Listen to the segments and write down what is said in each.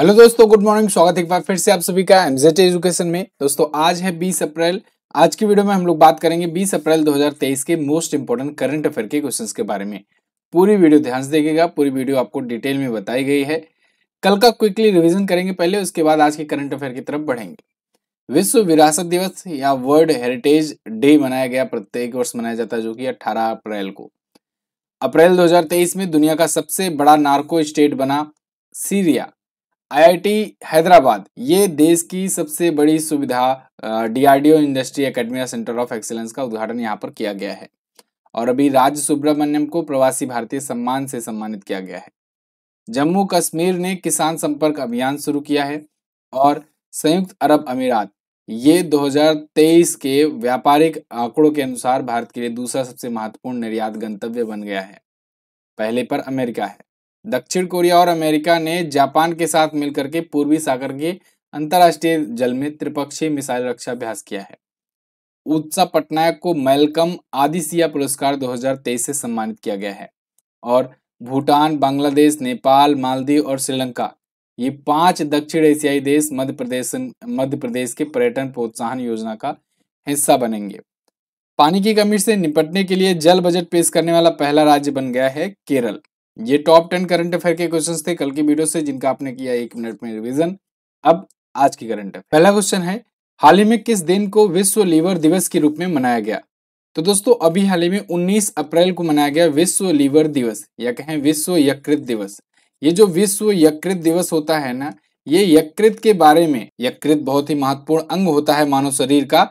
hello दोस्तों good morning स्वागत एक बार फिर से आप सभी का एमजेट एजुकेशन में दोस्तों आज है 20 अप्रैल आज की वीडियो में हम लोग बात करेंगे 20 अप्रैल 2023 के मोस्ट इंपोर्टेंट करंट अफेयर के क्वेश्चंस के बारे में पूरी वीडियो ध्यान से देखिएगा पूरी वीडियो आपको डिटेल में बताई गई है कल का क्विकली रिविजन करेंगे पहले उसके बाद आज के करंट अफेयर की तरफ बढ़ेंगे विश्व विरासत दिवस या वर्ल्ड हेरिटेज डे मनाया गया प्रत्येक वर्ष मनाया जाता है जो कि अट्ठारह अप्रैल को अप्रैल दो में दुनिया का सबसे बड़ा नार्को स्टेट बना सीरिया आईआईटी हैदराबाद ये देश की सबसे बड़ी सुविधा DRDO industry academy centre of excellence का उद्घाटन यहाँ पर किया गया है और अभी राज सुब्रमण्यम को प्रवासी भारतीय सम्मान से सम्मानित किया गया है जम्मू कश्मीर ने किसान संपर्क अभियान शुरू किया है और संयुक्त अरब अमीरात ये 2023 के व्यापारिक आंकड़ों के अनुसार भारत के लिए दूसरा सबसे महत्वपूर्ण निर्यात गंतव्य बन गया है पहले पर अमेरिका है दक्षिण कोरिया और अमेरिका ने जापान के साथ मिलकर के पूर्वी सागर के अंतर्राष्ट्रीय जल में त्रिपक्षीय मिसाइल रक्षा अभ्यास किया है उत्सा पटनायक को मैलकम आदिसिया पुरस्कार 2023 से सम्मानित किया गया है और भूटान बांग्लादेश नेपाल मालदीव और श्रीलंका ये पांच दक्षिण एशियाई देश मध्य प्रदेश मध्य प्रदेश के पर्यटन प्रोत्साहन योजना का हिस्सा बनेंगे पानी की कमी से निपटने के लिए जल बजट पेश करने वाला पहला राज्य बन गया है केरल ये टॉप टेन करंट अफेयर के क्वेश्चन थे कल की वीडियो से जिनका आपने किया एक मिनट में रिविजन अब आज की करंट अफेयर पहला क्वेश्चन है हाल ही में किस दिन को विश्व लीवर दिवस के रूप में मनाया गया तो दोस्तों अभी हाल ही में 19 अप्रैल को मनाया गया विश्व लीवर दिवस या कहें विश्व यकृत दिवस ये जो विश्व यकृत दिवस होता है ना ये यकृत के बारे में यकृत बहुत ही महत्वपूर्ण अंग होता है मानव शरीर का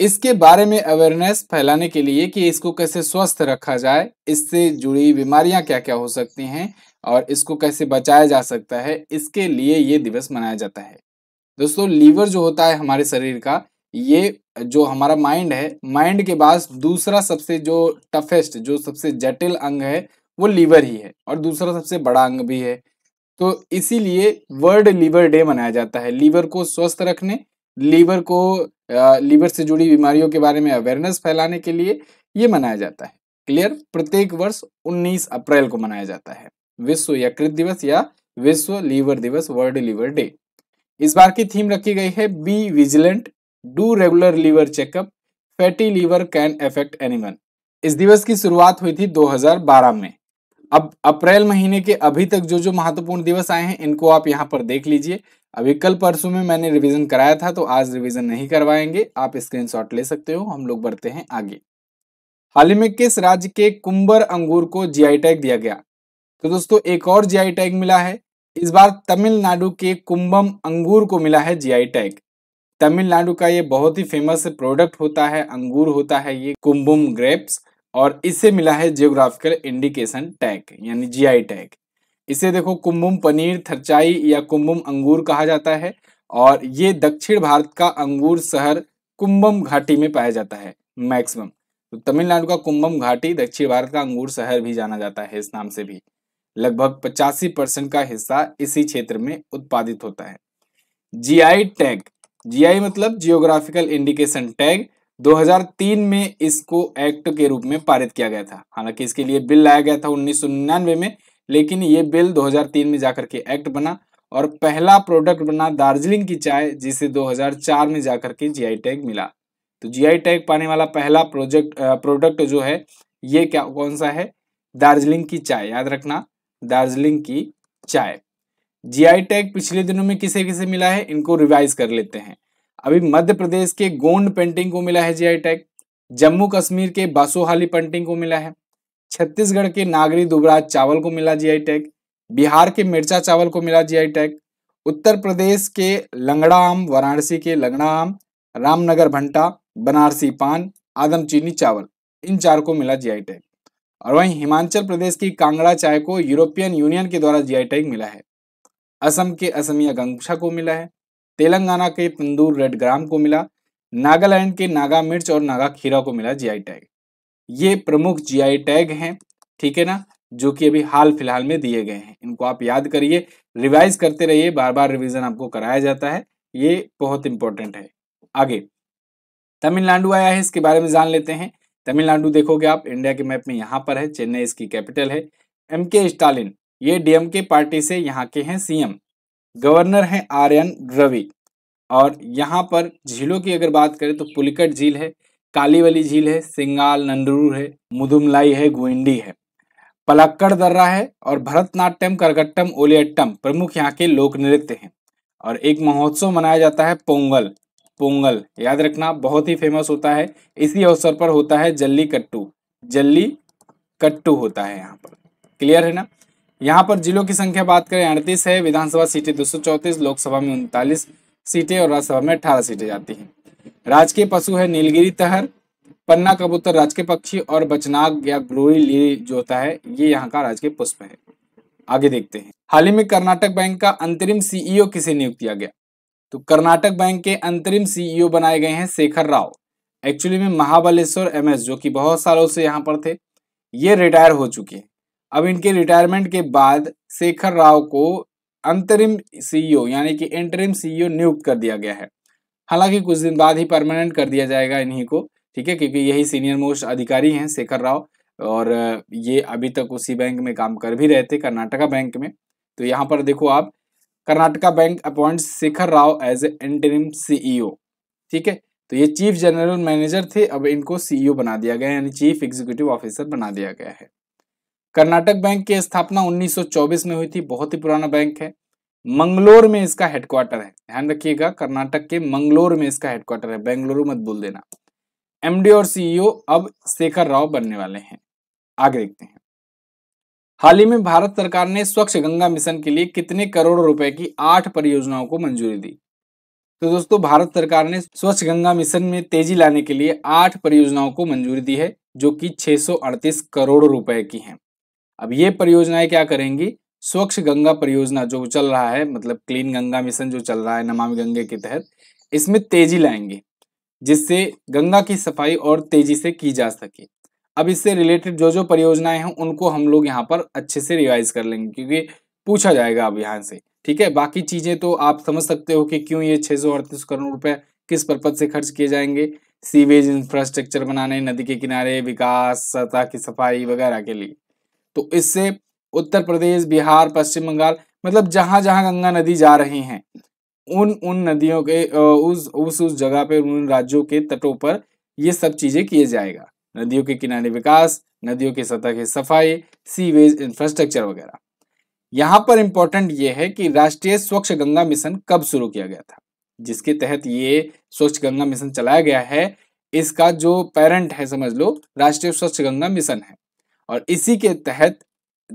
इसके बारे में अवेयरनेस फैलाने के लिए कि इसको कैसे स्वस्थ रखा जाए इससे जुड़ी बीमारियां क्या क्या हो सकती हैं और इसको कैसे बचाया जा सकता है इसके लिए ये दिवस मनाया जाता है दोस्तों लीवर जो होता है हमारे शरीर का ये जो हमारा माइंड है माइंड के बाद दूसरा सबसे जो टफेस्ट जो सबसे जटिल अंग है वो लीवर ही है और दूसरा सबसे बड़ा अंग भी है तो इसीलिए वर्ल्ड लीवर डे मनाया जाता है लीवर को स्वस्थ रखने लीवर को लीवर से जुड़ी बीमारियों के बारे में अवेयरनेस फैलाने के लिए ये मनाया जाता है क्लियर प्रत्येक वर्ष 19 अप्रैल को मनाया जाता है विश्व यकृत दिवस या विश्व लीवर दिवस वर्ल्ड लीवर डे इस बार की थीम रखी गई है be vigilant do regular liver checkup fatty liver can affect anyone इस दिवस की शुरुआत हुई थी 2012 में अब अप्रैल महीने के अभी तक जो जो महत्वपूर्ण दिवस आए हैं इनको आप यहाँ पर देख लीजिए अभी कल परसों में मैंने रिवीजन कराया था तो आज रिवीजन नहीं करवाएंगे आप स्क्रीनशॉट ले सकते हो हम लोग बढ़ते हैं आगे हाल ही में किस राज्य के कुंबर अंगूर को जीआई टैग दिया गया तो दोस्तों एक और जीआई टैग मिला है इस बार तमिलनाडु के कुंभम अंगूर को मिला है जीआई टैग तमिलनाडु का ये बहुत ही फेमस प्रोडक्ट होता है अंगूर होता है ये कुंभम ग्रेप्स और इससे मिला है जियोग्राफिकल इंडिकेशन टैग यानी जीआई टैग इसे देखो कुम्भुम पनीर थरचाई या कुम्भुम अंगूर कहा जाता है और ये दक्षिण भारत का अंगूर शहर कुम्भम घाटी में पाया जाता है मैक्सिमम तो तमिलनाडु का कुम्भम घाटी दक्षिण भारत का अंगूर शहर भी जाना जाता है इस नाम से भी लगभग पचासी परसेंट का हिस्सा इसी क्षेत्र में उत्पादित होता है जीआई टैग जीआई मतलब जियोग्राफिकल इंडिकेशन टैग 2003 में इसको एक्ट के रूप में पारित किया गया था हालांकि इसके लिए बिल लाया गया था उन्नीस में लेकिन ये बिल 2003 में जाकर के एक्ट बना और पहला प्रोडक्ट बना दार्जिलिंग की चाय जिसे 2004 में जाकर के जीआई टैग मिला तो जीआई टैग पाने वाला पहला प्रोजेक्ट प्रोडक्ट जो है ये क्या कौन सा है दार्जिलिंग की चाय याद रखना दार्जिलिंग की चाय जीआई टैग पिछले दिनों में किसे किसे मिला है इनको रिवाइज कर लेते हैं अभी मध्य प्रदेश के गोंड पेंटिंग को मिला है जीआई टैग जम्मू कश्मीर के बासोहाली पेंटिंग को मिला है छत्तीसगढ़ के नागरी दुबराज चावल को मिला जीआई टैग बिहार के मिर्चा चावल को मिला जीआई टैग उत्तर प्रदेश के लंगड़ा आम वाराणसी के लंगड़ा आम रामनगर भंटा बनारसी पान आदम चीनी चावल इन चार को मिला जीआई टैग और वहीं हिमाचल प्रदेश की कांगड़ा चाय को यूरोपियन यूनियन के द्वारा जीआई टैग मिला है असम के असमिया गंगछा को मिला है तेलंगाना के तंदूर रेड ग्राम को मिला नागालैंड के नागा मिर्च और नागा खीरा को मिला जीआई टैग ये प्रमुख जीआई टैग हैं ठीक है ना जो कि अभी हाल फिलहाल में दिए गए हैं इनको आप याद करिए रिवाइज करते रहिए बार बार रिवीजन आपको कराया जाता है ये बहुत इंपॉर्टेंट है आगे तमिलनाडु आया है इसके बारे में जान लेते हैं तमिलनाडु देखोगे आप इंडिया के मैप में यहाँ पर है चेन्नई इसकी कैपिटल है एम के स्टालिन ये डीएमके पार्टी से यहाँ के हैं सीएम गवर्नर हैं आर एन रवि और यहाँ पर झीलों की अगर बात करें तो पुलिकट झील है कालीवली झील है सिंगाल नंदरूर है मुदुमलाई है गुइंडी है पलक्कड़ दर्रा है और भरतनाट्यम करगट्टम ओलियट्टम प्रमुख यहाँ के लोक नृत्य हैं और एक महोत्सव मनाया जाता है पोंगल पोंगल याद रखना बहुत ही फेमस होता है इसी अवसर पर होता है जल्ली कट्टू जल्ली कट्टू होता है यहाँ पर क्लियर है ना यहाँ पर जिलों की संख्या बात करें अड़तीस है विधानसभा सीटें दो लोकसभा में उनतालीस सीटें और राज्यसभा में अठारह सीटें जाती हैं राजकीय पशु है नीलगिरी तहर पन्ना कबूतर राजकीय पक्षी और बचनाग या ग्लोरी ली जो होता है ये यहाँ का राजकीय पुष्प है आगे देखते हैं हाल ही में कर्नाटक बैंक का अंतरिम सीईओ किसे नियुक्त किया गया तो कर्नाटक बैंक के अंतरिम सीईओ बनाए गए हैं शेखर राव एक्चुअली में महाबलेश्वर एमएस जो कि बहुत सालों से यहाँ पर थे ये रिटायर हो चुके हैं अब इनके रिटायरमेंट के बाद शेखर राव को अंतरिम सीईओ e यानी कि इंटरिम सीईओ e नियुक्त कर दिया गया है हालांकि कुछ दिन बाद ही परमानेंट कर दिया जाएगा इन्हीं को ठीक है क्योंकि यही सीनियर मोस्ट अधिकारी हैं शेखर राव और ये अभी तक उसी बैंक में काम कर भी रहे थे कर्नाटका बैंक में तो यहाँ पर देखो आप Karnataka bank appoint Shekhar Rao as a interim CEO ठीक है तो ये चीफ जनरल मैनेजर थे अब इनको सीईओ बना दिया गया यानी चीफ एग्जीक्यूटिव ऑफिसर बना दिया गया है कर्नाटक बैंक की स्थापना 1924 में हुई थी बहुत ही पुराना बैंक है मंगलोर में इसका हेडक्वार्टर है ध्यान रखिएगा कर्नाटक के मंगलोर में इसका हेडक्वार्टर है बेंगलुरु मत बोल देना एमडी और सीईओ e अब शेखर राव बनने वाले हैं आगे देखते हैं हाल ही में भारत सरकार ने स्वच्छ गंगा मिशन के लिए कितने करोड़ रुपए की आठ परियोजनाओं को मंजूरी दी तो दोस्तों भारत सरकार ने स्वच्छ गंगा मिशन में तेजी लाने के लिए आठ परियोजनाओं को मंजूरी दी है जो कि 638 करोड़ रुपए की हैं अब ये परियोजनाएं क्या करेंगी स्वच्छ गंगा परियोजना जो चल रहा है मतलब क्लीन गंगा मिशन जो चल रहा है नमामि गंगे के तहत इसमें तेजी लाएंगे जिससे गंगा की सफाई और तेजी से की जा सके अब इससे रिलेटेड जो जो परियोजनाएं हैं उनको हम लोग यहाँ पर अच्छे से रिवाइज कर लेंगे क्योंकि पूछा जाएगा अब यहाँ से ठीक है बाकी चीज़ें तो आप समझ सकते हो कि क्यों ये छह करोड़ रुपए किस पर्पज से खर्च किए जाएंगे सीवेज इंफ्रास्ट्रक्चर बनाने नदी के किनारे विकास सतह की सफाई वगैरह के लिए तो इससे उत्तर प्रदेश बिहार पश्चिम बंगाल मतलब जहाँ जहाँ गंगा नदी जा रही हैं उन उन नदियों के उस उस उस जगह पे उन राज्यों के तटों पर ये सब चीज़ें किए जाएगा नदियों के किनारे विकास नदियों के सतह की सफाई सीवेज इंफ्रास्ट्रक्चर वगैरह यहाँ पर इम्पोर्टेंट ये है कि राष्ट्रीय स्वच्छ गंगा मिशन कब शुरू किया गया था जिसके तहत ये स्वच्छ गंगा मिशन चलाया गया है इसका जो पेरेंट है समझ लो राष्ट्रीय स्वच्छ गंगा मिशन है और इसी के तहत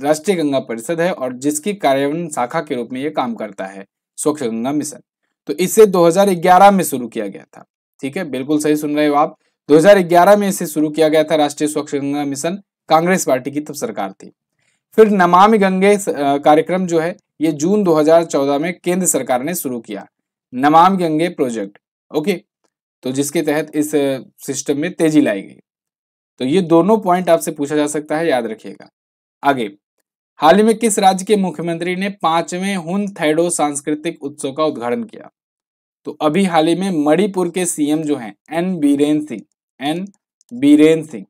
राष्ट्रीय गंगा परिषद है और जिसकी कार्यान्वयन शाखा के रूप में ये काम करता है स्वच्छ गंगा मिशन तो इसे 2011 में शुरू किया गया था ठीक है बिल्कुल सही सुन रहे हो आप 2011 में इसे शुरू किया गया था राष्ट्रीय स्वच्छ गंगा मिशन कांग्रेस पार्टी की तब सरकार थी फिर नमामि गंगे कार्यक्रम जो है ये जून 2014 में केंद्र सरकार ने शुरू किया नमामि गंगे प्रोजेक्ट ओके तो जिसके तहत इस सिस्टम में तेजी लाई गई तो ये दोनों पॉइंट आपसे पूछा जा सकता है याद रखिएगा आगे हाल ही में किस राज्य के मुख्यमंत्री ने पांचवें हुन थैडो सांस्कृतिक उत्सव का उद्घाटन किया तो अभी हाल ही में मणिपुर के सीएम जो हैं एन बीरेन सिंह एन बीरेन सिंह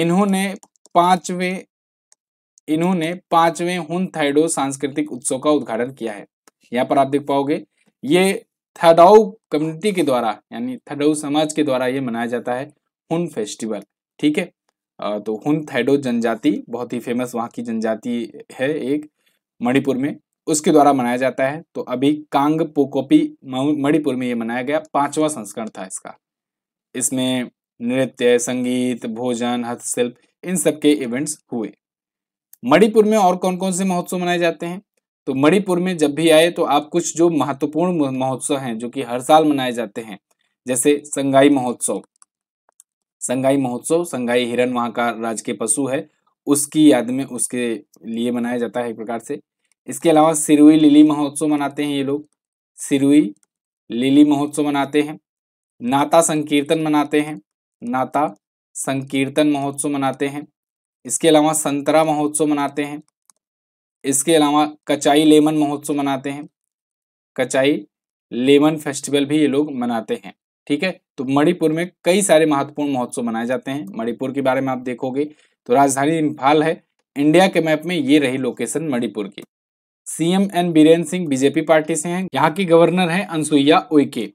इन्होंने पांचवें इन्होंने पांचवें हुन थैडो सांस्कृतिक उत्सव का उद्घाटन किया है यहाँ पर आप देख पाओगे ये थडाऊ कम्युनिटी के द्वारा यानी थडाऊ समाज के द्वारा ये मनाया जाता है हुन फेस्टिवल ठीक है तो हुन थैडो जनजाति बहुत ही फेमस वहाँ की जनजाति है एक मणिपुर में उसके द्वारा मनाया जाता है तो अभी कांग पोकोपी मणिपुर में ये मनाया गया पांचवा संस्करण था इसका इसमें नृत्य संगीत भोजन हस्तशिल्प इन सब के इवेंट्स हुए मणिपुर में और कौन कौन से महोत्सव मनाए जाते हैं तो मणिपुर में जब भी आए तो आप कुछ जो महत्वपूर्ण महोत्सव हैं जो कि हर साल मनाए जाते हैं जैसे संगाई महोत्सव संघाई महोत्सव संघाई हिरण वहाँ का राजकीय पशु है उसकी याद में उसके लिए मनाया जाता है एक प्रकार से इसके अलावा सिरुई लिली महोत्सव मनाते हैं ये लोग सिरुई लिली महोत्सव मनाते हैं नाता संकीर्तन मनाते हैं नाता संकीर्तन महोत्सव मनाते हैं इसके अलावा संतरा महोत्सव मनाते हैं इसके अलावा कचाई लेमन महोत्सव मनाते हैं कचाई लेमन फेस्टिवल भी ये लोग मनाते हैं ठीक है तो मणिपुर में कई सारे महत्वपूर्ण महोत्सव मनाए जाते हैं मणिपुर के बारे में आप देखोगे तो राजधानी इम्फाल है इंडिया के मैप में ये रही लोकेशन मणिपुर की CM N Biren Singh BJP party से हैं यहाँ की गवर्नर है अनसुईया उइके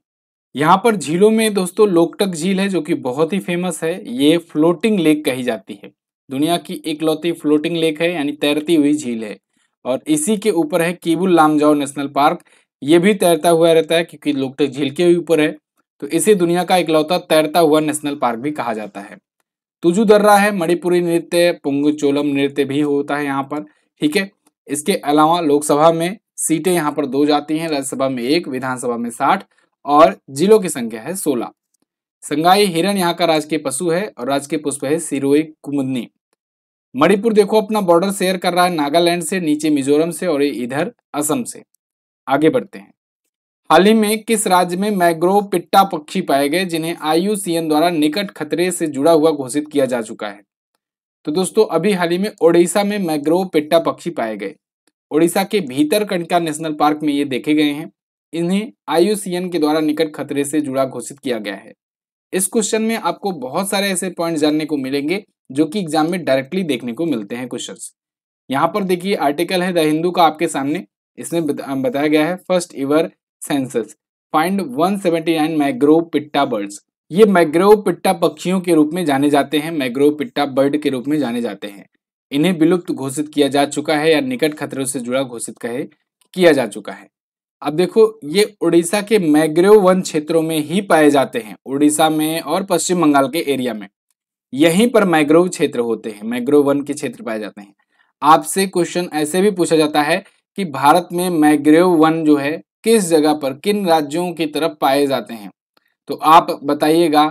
यहाँ पर झीलों में दोस्तों लोकटक झील है जो कि बहुत ही फेमस है ये फ्लोटिंग लेक कही जाती है दुनिया की इकलौती फ्लोटिंग लेक है यानी तैरती हुई झील है और इसी के ऊपर है कीबुल लामजाओ नेशनल पार्क ये भी तैरता हुआ रहता है क्योंकि लोकटक झील के ऊपर है तो इसे दुनिया का इकलौता तैरता हुआ नेशनल पार्क भी कहा जाता है तुजू दर्रा है मणिपुरी नृत्य पुंग चोलम नृत्य भी होता है यहाँ पर ठीक है इसके अलावा लोकसभा में सीटें यहाँ पर दो जाती हैं राज्यसभा में एक विधानसभा में साठ और जिलों की संख्या है सोलह संगाई हिरण यहाँ का राजकीय पशु है और राजकीय पुष्प है सिरोई कुमुदनी मणिपुर देखो अपना बॉर्डर शेयर कर रहा है नागालैंड से नीचे मिजोरम से और इधर असम से आगे बढ़ते हैं हाल ही में किस राज्य में मैग्रो पिट्टा पक्षी पाए गए जिन्हें आयु द्वारा निकट खतरे से जुड़ा हुआ घोषित किया जा चुका है तो दोस्तों अभी हाल ही में ओडिशा में मैग्रो पिट्टा पक्षी पाए गए ओडिशा के भीतर कणका नेशनल पार्क में ये देखे गए हैं इन्हें आयु के द्वारा निकट खतरे से जुड़ा घोषित किया गया है इस क्वेश्चन में आपको बहुत सारे ऐसे पॉइंट जानने को मिलेंगे जो कि एग्जाम में डायरेक्टली देखने को मिलते हैं क्वेश्चन यहाँ पर देखिए आर्टिकल है द हिंदू का आपके सामने इसमें बताया गया है first ever census find 179 mangrove pitta birds ये मैग्रो पिट्टा पक्षियों के रूप में जाने जाते हैं मैग्रो पिट्टा बर्ड के रूप में जाने जाते हैं इन्हें विलुप्त घोषित किया जा चुका है या निकट खतरों से जुड़ा घोषित कहे किया जा चुका है अब देखो ये उड़ीसा के मैग्रो वन क्षेत्रों में ही पाए जाते हैं उड़ीसा में और पश्चिम बंगाल के एरिया में यहीं पर मैग्रोव क्षेत्र होते हैं मैग्रोव वन के क्षेत्र पाए जाते हैं आपसे क्वेश्चन ऐसे भी पूछा जाता है कि भारत में मैग्रोव वन जो है किस जगह पर किन राज्यों की तरफ पाए जाते हैं तो आप बताइएगा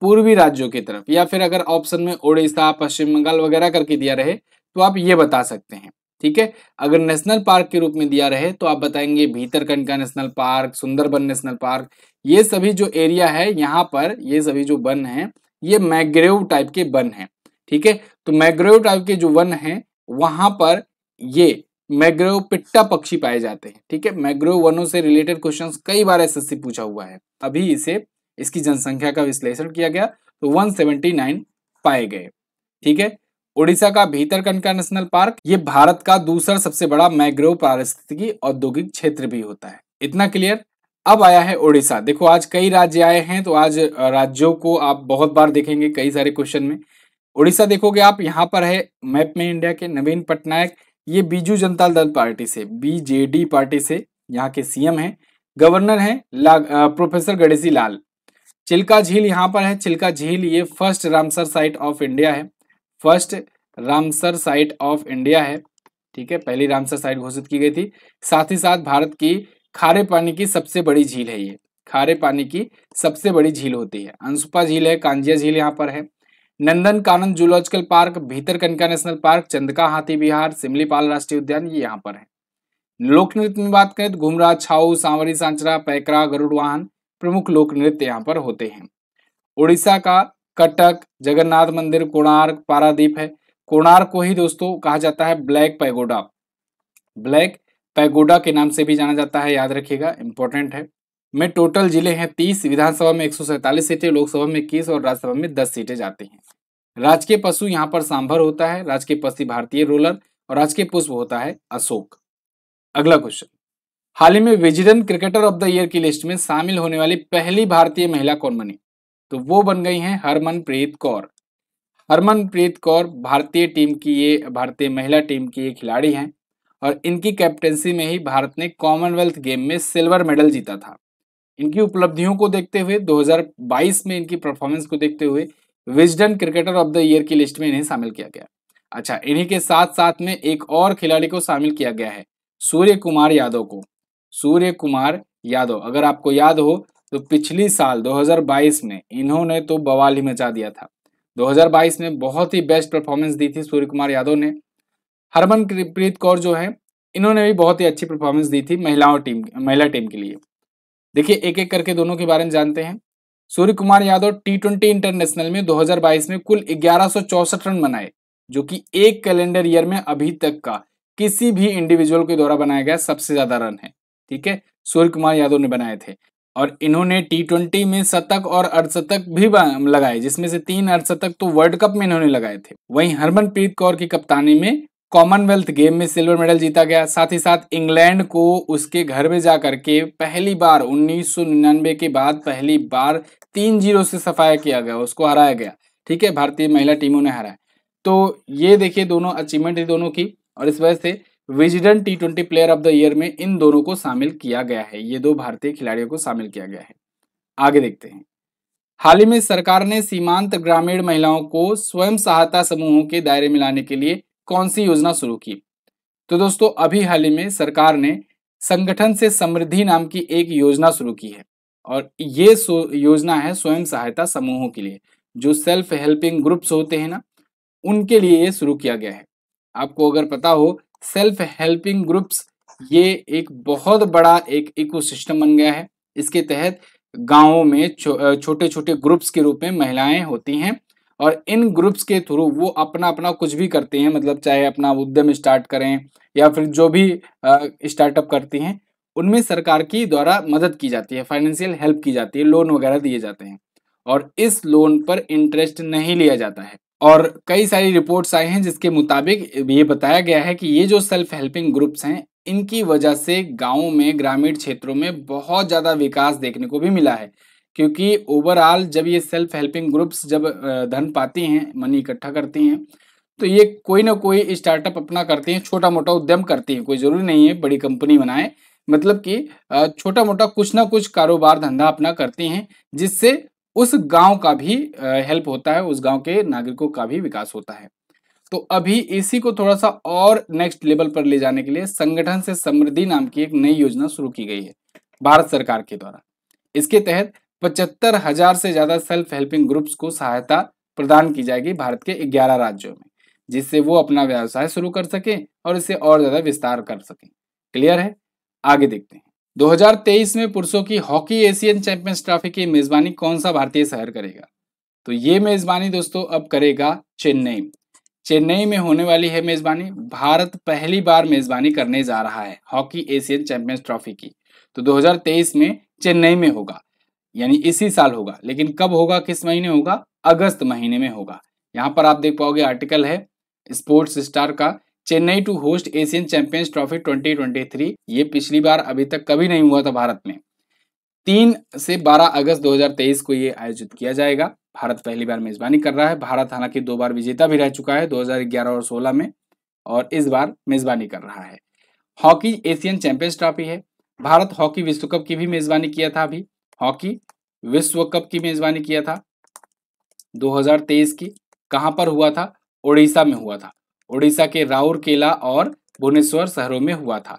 पूर्वी राज्यों की तरफ या फिर अगर ऑप्शन में ओडिशा पश्चिम बंगाल वगैरह करके दिया रहे तो आप ये बता सकते हैं ठीक है अगर नेशनल पार्क के रूप में दिया रहे तो आप बताएंगे भीतरकंड का national park Sundarban national park ये सभी जो एरिया है यहाँ पर ये सभी जो वन है ये मैग्रेव टाइप के वन है ठीक है तो मैग्रेव टाइप के जो वन है वहां पर ये मैग्रोपिट्टा पक्षी पाए जाते हैं ठीक है मैग्रो वनों से रिलेटेड क्वेश्चंस कई बार एस पूछा हुआ है अभी इसे इसकी जनसंख्या का विश्लेषण किया गया तो 179 पाए गए ठीक है ओडिशा का भीतर कनका नेशनल पार्क ये भारत का दूसरा सबसे बड़ा मैग्रोव पारिस्थितिकी औद्योगिक क्षेत्र भी होता है इतना क्लियर अब आया है ओडिशा देखो आज कई राज्य आए हैं तो आज राज्यों को आप बहुत बार देखेंगे कई सारे क्वेश्चन में ओडिशा देखोगे आप यहाँ पर है मैप में इंडिया के नवीन पटनायक ये बीजू जनता दल पार्टी से बीजेडी पार्टी से यहाँ के सीएम हैं गवर्नर हैं प्रोफेसर गणेशी लाल चिल्का झील यहाँ पर है चिल्का झील ये first Ramsar site of India है first Ramsar site of India है ठीक है पहली रामसर साइट घोषित की गई थी साथ ही साथ भारत की खारे पानी की सबसे बड़ी झील है ये खारे पानी की सबसे बड़ी झील होती है अंसुपा झील है कांजिया झील यहाँ पर है नंदन कानन जूलॉजिकल पार्क भीतर कनिका नेशनल पार्क चंदका हाथी विहार सिमलीपाल राष्ट्रीय उद्यान ये यहाँ पर है लोक नृत्य में बात करें तो घुमरा छाऊ सांवरी सांचरा पैकरा गरुड़ वाहन प्रमुख लोक नृत्य यहाँ पर होते हैं उड़ीसा का कटक जगन्नाथ मंदिर कोणार्क पारादीप है कोणार्क को ही दोस्तों कहा जाता है ब्लैक पैगोडा ब्लैक पैगोडा के नाम से भी जाना जाता है याद रखिएगा इंपॉर्टेंट है में टोटल जिले हैं तीस विधानसभा में एक सीटें लोकसभा में इक्कीस और राज्यसभा में दस सीटें जाती हैं राजकीय पशु यहाँ पर सांभर होता है राजकीय पशु भारतीय रोलर और राजकीय पुष्प होता है अशोक अगला क्वेश्चन हाल ही में Wisden cricketer of the year की लिस्ट में शामिल होने वाली पहली भारतीय महिला कौन बनी तो वो बन गई हैं हरमनप्रीत कौर हरमनप्रीत कौर भारतीय टीम की ये भारतीय महिला टीम की ये खिलाड़ी हैं और इनकी कैप्टनसी में ही भारत ने कॉमनवेल्थ गेम में सिल्वर मेडल जीता था इनकी उपलब्धियों को देखते हुए 2022 में इनकी परफॉर्मेंस को देखते हुए Wisden cricketer of the year की लिस्ट में इन्हें शामिल किया गया अच्छा इन्हीं के साथ साथ में एक और खिलाड़ी को शामिल किया गया है सूर्य कुमार यादव को सूर्य कुमार यादव अगर आपको याद हो तो पिछली साल 2022 में इन्होंने तो बवाल ही मचा दिया था 2022 में बहुत ही बेस्ट परफॉर्मेंस दी थी सूर्य कुमार यादव ने हरमनप्रीत कौर जो है इन्होंने भी बहुत ही अच्छी परफॉर्मेंस दी थी महिलाओं टीम महिला टीम के लिए देखिए एक एक करके दोनों के बारे में जानते हैं Suryakumar Yadav T twenty international में 2022 में कुल ग्यारह रन बनाए जो कि एक कैलेंडर ईयर में अभी तक का किसी भी इंडिविजुअल के द्वारा बनाया गया सबसे ज्यादा रन है ठीक है सूर्य कुमार यादव ने बनाए थे और इन्होंने टी ट्वेंटी में शतक और अर्धशतक भी लगाए जिसमें से तीन अर्धशतक तो वर्ल्ड कप में इन्होंने लगाए थे वहीं हरमनप्रीत कौर की कप्तानी में कॉमनवेल्थ गेम में सिल्वर मेडल जीता गया साथ ही साथ इंग्लैंड को उसके घर में जा के पहली बार 1999 के बाद पहली बार तीन जीरो से सफाया किया गया उसको हराया गया ठीक है भारतीय महिला टीमों ने हराया तो ये देखिए दोनों अचीवमेंट है दोनों की और इस वजह से Wisden T twenty player of the year में इन दोनों को शामिल किया गया है ये दो भारतीय खिलाड़ियों को शामिल किया गया है आगे देखते हैं हाल ही में सरकार ने सीमांत ग्रामीण महिलाओं को स्वयं सहायता समूहों के दायरे में लाने के लिए कौन सी योजना शुरू की तो दोस्तों अभी हाल ही में सरकार ने संगठन से समृद्धि नाम की एक योजना शुरू की है और ये योजना है स्वयं सहायता समूहों के लिए जो सेल्फ हेल्पिंग ग्रुप्स होते हैं ना उनके लिए ये शुरू किया गया है आपको अगर पता हो सेल्फ हेल्पिंग ग्रुप्स ये एक बहुत बड़ा एक इकोसिस्टम बन गया है इसके तहत गांवों में छो, छोटे छोटे ग्रुप्स के रूप में महिलाएं होती हैं और इन ग्रुप्स के थ्रू वो अपना अपना कुछ भी करते हैं मतलब चाहे अपना उद्यम स्टार्ट करें या फिर जो भी स्टार्टअप करती हैं उनमें सरकार की द्वारा मदद की जाती है फाइनेंशियल हेल्प की जाती है लोन वगैरह दिए जाते हैं और इस लोन पर इंटरेस्ट नहीं लिया जाता है और कई सारी रिपोर्ट्स आए हैं जिसके मुताबिक ये बताया गया है कि ये जो सेल्फ हेल्पिंग ग्रुप्स हैं इनकी वजह से गाँव में ग्रामीण क्षेत्रों में बहुत ज़्यादा विकास देखने को भी मिला है क्योंकि ओवरऑल जब ये सेल्फ हेल्पिंग ग्रुप्स जब धन पाती हैं मनी इकट्ठा करती हैं तो ये कोई ना कोई स्टार्टअप अपना करते हैं छोटा मोटा उद्यम करते हैं कोई ज़रूरी नहीं है बड़ी कंपनी बनाए मतलब कि छोटा मोटा कुछ ना कुछ कारोबार धंधा अपना करते हैं जिससे उस गांव का भी हेल्प होता है उस गांव के नागरिकों का भी विकास होता है तो अभी इसी को थोड़ा सा और नेक्स्ट लेवल पर ले जाने के लिए संगठन से समृद्धि नाम की एक नई योजना शुरू की गई है भारत सरकार के द्वारा इसके तहत पचहत्तर हजार से ज्यादा सेल्फ हेल्पिंग ग्रुप्स को सहायता प्रदान की जाएगी भारत के ग्यारह राज्यों में जिससे वो अपना व्यवसाय शुरू कर सके और इसे और ज्यादा विस्तार कर सके क्लियर है आगे देखते हैं 2023 में पुरुषों की हॉकी एशियन चैंपियंस ट्रॉफी की मेजबानी कौन सा भारतीय शहर करेगा तो ये मेजबानी दोस्तों अब करेगा चेन्नई चेन्नई में होने वाली है मेजबानी भारत पहली बार मेजबानी करने जा रहा है हॉकी एशियन चैंपियंस ट्रॉफी की तो 2023 में चेन्नई में होगा यानी इसी साल होगा लेकिन कब होगा किस महीने होगा अगस्त महीने में होगा यहाँ पर आप देख पाओगे आर्टिकल है स्पोर्ट्स स्टार का Chennai to host Asian champions trophy 2023 ये पिछली बार अभी तक कभी नहीं हुआ था भारत में तीन से बारह अगस्त 2023 को ये आयोजित किया जाएगा भारत पहली बार मेजबानी कर रहा है भारत हालांकि दो बार विजेता भी रह चुका है 2011 और 16 में और इस बार मेजबानी कर रहा है हॉकी एशियन चैंपियंस ट्रॉफी है भारत हॉकी विश्व कप की भी मेजबानी किया था अभी हॉकी विश्व कप की मेजबानी किया था 2023 की कहां पर हुआ था ओडिशा में हुआ था ओडिशा के राउरकेला और भुवनेश्वर शहरों में हुआ था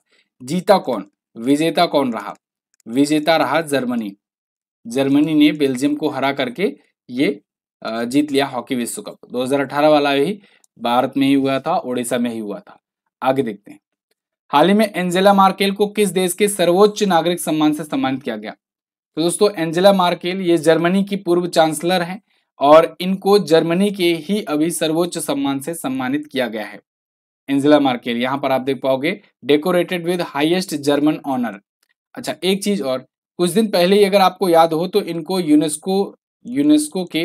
जीता कौन विजेता कौन रहा विजेता रहा जर्मनी जर्मनी ने बेल्जियम को हरा करके ये जीत लिया हॉकी विश्व कप 2018 वाला भी भारत में ही हुआ था ओडिशा में ही हुआ था आगे देखते हैं हाल ही में एंजेला मार्केल को किस देश के सर्वोच्च नागरिक सम्मान से सम्मानित किया गया तो दोस्तों एंजेला मार्केल ये जर्मनी की पूर्व चांसलर हैं और इनको जर्मनी के ही अभी सर्वोच्च सम्मान से सम्मानित किया गया है एंजेला मार्केल यहाँ पर आप देख पाओगे decorated with highest German honour अच्छा एक चीज और कुछ दिन पहले ही अगर आपको याद हो तो इनको यूनेस्को यूनेस्को के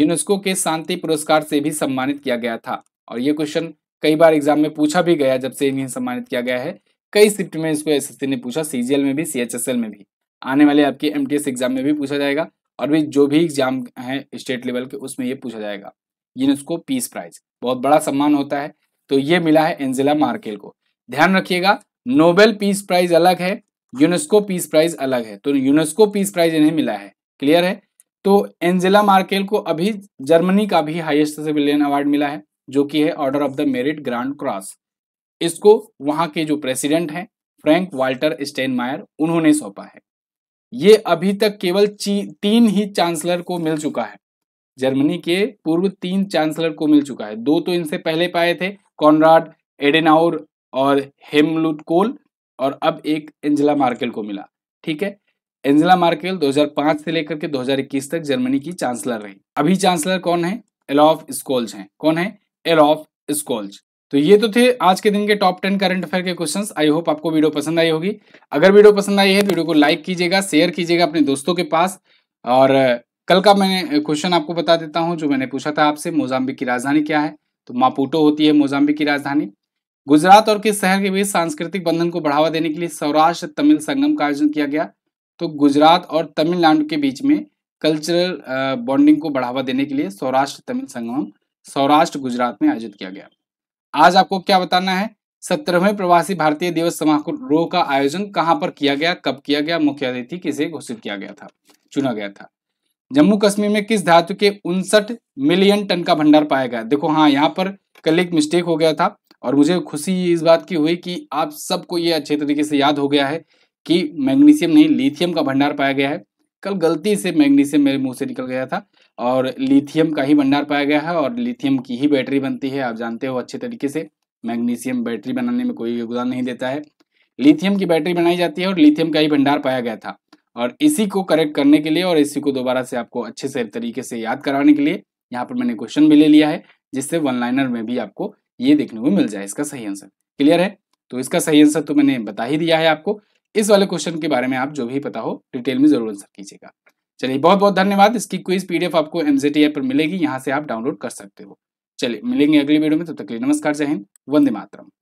यूनेस्को के शांति पुरस्कार से भी सम्मानित किया गया था और ये क्वेश्चन कई बार एग्जाम में पूछा भी गया जब से इन्हें सम्मानित किया गया है कई शिफ्ट में इसको एस ने पूछा सीजीएल में भी सीएचएसएल में भी आने वाले आपके एम एग्जाम में भी पूछा जाएगा और भी जो भी एग्जाम है स्टेट लेवल के उसमें ये पूछा जाएगा यूनेस्को पीस प्राइज बहुत बड़ा सम्मान होता है तो ये मिला है एंजेला मार्केल को ध्यान रखिएगा नोबेल पीस प्राइज अलग है यूनेस्को पीस प्राइज अलग है तो यूनेस्को पीस प्राइज इन्हें मिला है क्लियर है तो एंजेला मार्केल को अभी जर्मनी का भी हाईएस्ट सिविलियन अवार्ड मिला है जो कि है order of the merit grand cross इसको वहां के जो प्रेसिडेंट हैं फ्रैंक वाल्टर स्टेनमायर उन्होंने सौंपा है ये अभी तक केवल तीन ही चांसलर को मिल चुका है जर्मनी के पूर्व तीन चांसलर को मिल चुका है दो तो इनसे पहले पाए थे कॉनराड एडेनाउर और हेमलुट कोल और अब एक एंजेला मार्केल को मिला ठीक है एंजेला मार्केल 2005 से लेकर के 2021 तक जर्मनी की चांसलर रही अभी चांसलर कौन है एलॉफ स्कोल्ज हैं कौन है एलॉफ स्कोल्ज तो ये तो थे आज के दिन के टॉप टेन करंट अफेयर के क्वेश्चंस आई होप आपको वीडियो पसंद आई होगी अगर वीडियो पसंद आई है तो वीडियो को लाइक कीजिएगा शेयर कीजिएगा अपने दोस्तों के पास और कल का मैंने क्वेश्चन आपको बता देता हूँ जो मैंने पूछा था आपसे मोजाम्बिक की राजधानी क्या है तो मापूटो होती है मोजाम्बिक की राजधानी गुजरात और किस शहर के बीच सांस्कृतिक बंधन को बढ़ावा देने के लिए सौराष्ट्र तमिल संगम का आयोजन किया गया तो गुजरात और तमिलनाडु के बीच में कल्चरल बॉन्डिंग को बढ़ावा देने के लिए सौराष्ट्र तमिल संगम सौराष्ट्र गुजरात में आयोजित किया गया आज आपको क्या बताना है सत्रहवें प्रवासी भारतीय दिवस समारोह का आयोजन कहाँ पर किया गया कब किया गया मुख्य अतिथि किसे घोषित किया गया था चुना गया था जम्मू कश्मीर में किस धातु के उनसठ मिलियन टन का भंडार पाया गया देखो हाँ यहाँ पर कल एक मिस्टेक हो गया था और मुझे खुशी इस बात की हुई कि आप सबको ये अच्छे तरीके से याद हो गया है कि मैग्नीशियम नहीं लिथियम का भंडार पाया गया है कल गलती से मैग्नीशियम मेरे मुंह से निकल गया था और लिथियम का ही भंडार पाया गया है और लिथियम की ही बैटरी बनती है आप जानते हो अच्छे तरीके से मैग्नीशियम बैटरी बनाने में कोई योगदान नहीं देता है लिथियम की बैटरी बनाई जाती है और लिथियम का ही भंडार पाया गया था और इसी को करेक्ट करने के लिए और इसी को दोबारा से आपको अच्छे से तरीके से याद कराने के लिए यहाँ पर मैंने क्वेश्चन भी ले लिया है जिससे वन लाइनर में भी आपको ये देखने को मिल जाए इसका सही आंसर क्लियर है तो इसका सही आंसर तो मैंने बता ही दिया है आपको इस वाले क्वेश्चन के बारे में आप जो भी पता हो डिटेल में जरूर आंसर कीजिएगा चलिए बहुत बहुत धन्यवाद इसकी क्विज पीडीएफ आपको एमजेटी ऐप पर मिलेगी यहाँ से आप डाउनलोड कर सकते हो चलिए मिलेंगे अगली वीडियो में तब तो तक के लिए नमस्कार जय हिंद वंदे मातरम